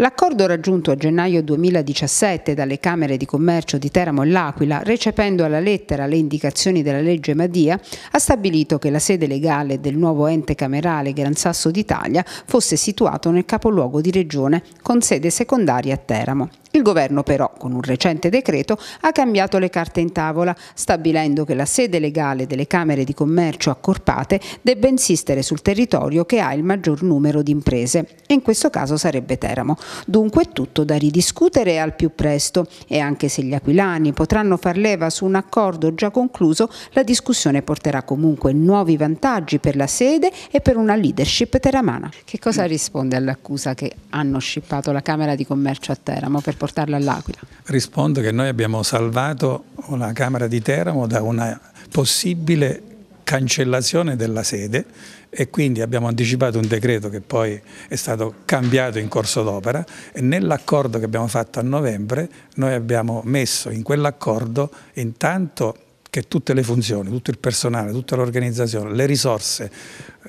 L'accordo raggiunto a gennaio 2017 dalle Camere di Commercio di Teramo e L'Aquila, recependo alla lettera le indicazioni della legge Madia, ha stabilito che la sede legale del nuovo ente camerale Gran Sasso d'Italia fosse situato nel capoluogo di regione, con sede secondaria a Teramo. Il governo però, con un recente decreto, ha cambiato le carte in tavola, stabilendo che la sede legale delle Camere di Commercio accorpate debba insistere sul territorio che ha il maggior numero di imprese, e in questo caso sarebbe Teramo. Dunque tutto da ridiscutere al più presto e anche se gli aquilani potranno far leva su un accordo già concluso, la discussione porterà comunque nuovi vantaggi per la sede e per una leadership teramana. Che cosa risponde all'accusa che hanno scippato la Camera di Commercio a Teramo? Per portarlo all'Aquila? Rispondo che noi abbiamo salvato la Camera di Teramo da una possibile cancellazione della sede e quindi abbiamo anticipato un decreto che poi è stato cambiato in corso d'opera e nell'accordo che abbiamo fatto a novembre noi abbiamo messo in quell'accordo intanto che tutte le funzioni, tutto il personale, tutta l'organizzazione, le risorse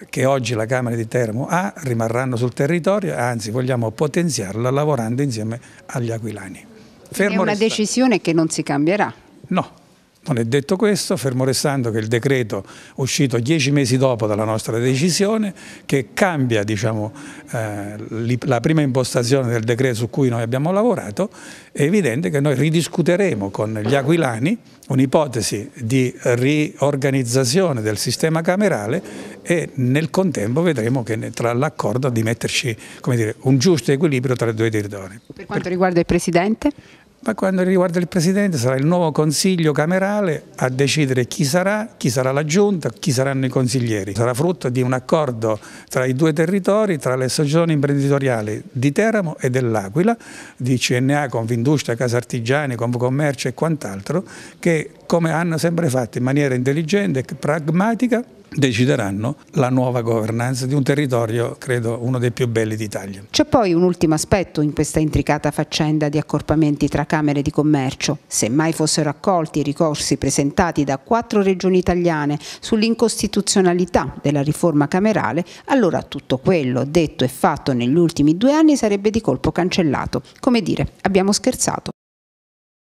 che oggi la Camera di Termo ha rimarranno sul territorio, anzi vogliamo potenziarla lavorando insieme agli aquilani. Fermo È una restante. decisione che non si cambierà. No, non è detto questo, fermo restando che il decreto uscito dieci mesi dopo dalla nostra decisione, che cambia diciamo, eh, la prima impostazione del decreto su cui noi abbiamo lavorato, è evidente che noi ridiscuteremo con gli aquilani un'ipotesi di riorganizzazione del sistema camerale e nel contempo vedremo che tra l'accordo di metterci dire, un giusto equilibrio tra i due territori. Per quanto riguarda il Presidente? ma quando riguarda il Presidente sarà il nuovo Consiglio camerale a decidere chi sarà, chi sarà la Giunta, chi saranno i consiglieri. Sarà frutto di un accordo tra i due territori, tra le associazioni imprenditoriali di Teramo e dell'Aquila, di CNA, Convindustria, Casa Artigiani, Confcommercio e quant'altro, che come hanno sempre fatto in maniera intelligente e pragmatica decideranno la nuova governance di un territorio, credo, uno dei più belli d'Italia. C'è poi un ultimo aspetto in questa intricata faccenda di accorpamenti tra Camere di Commercio. Se mai fossero accolti i ricorsi presentati da quattro regioni italiane sull'incostituzionalità della riforma camerale, allora tutto quello detto e fatto negli ultimi due anni sarebbe di colpo cancellato. Come dire, abbiamo scherzato.